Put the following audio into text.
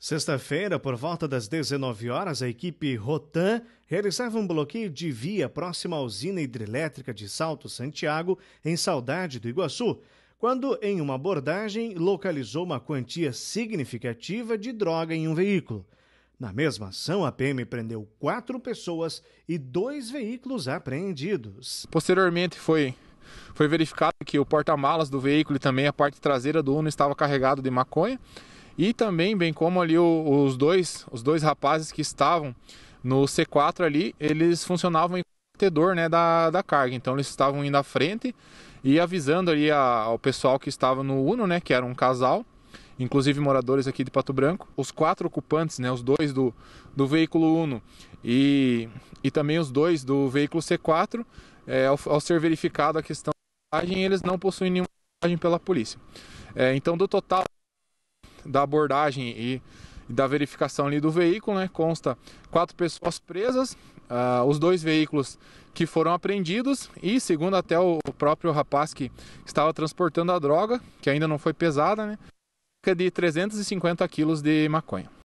Sexta-feira, por volta das 19 horas, a equipe Rotan realizava um bloqueio de via próxima à usina hidrelétrica de Salto Santiago, em Saudade do Iguaçu, quando, em uma abordagem, localizou uma quantia significativa de droga em um veículo. Na mesma ação, a PM prendeu quatro pessoas e dois veículos apreendidos. Posteriormente, foi, foi verificado que o porta-malas do veículo e também a parte traseira do Uno estava carregado de maconha. E também, bem como ali os dois, os dois rapazes que estavam no C4 ali, eles funcionavam em convertedor né, da, da carga. Então eles estavam indo à frente e avisando ali a, ao pessoal que estava no Uno, né, que era um casal, inclusive moradores aqui de Pato Branco, os quatro ocupantes, né, os dois do, do veículo Uno e, e também os dois do veículo C4, é, ao, ao ser verificado a questão da viagem, eles não possuem nenhuma imagem pela polícia. É, então, do total da abordagem e, e da verificação ali do veículo, né? Consta quatro pessoas presas, uh, os dois veículos que foram apreendidos e, segundo até o próprio rapaz que estava transportando a droga, que ainda não foi pesada, né? Cerca de 350 quilos de maconha.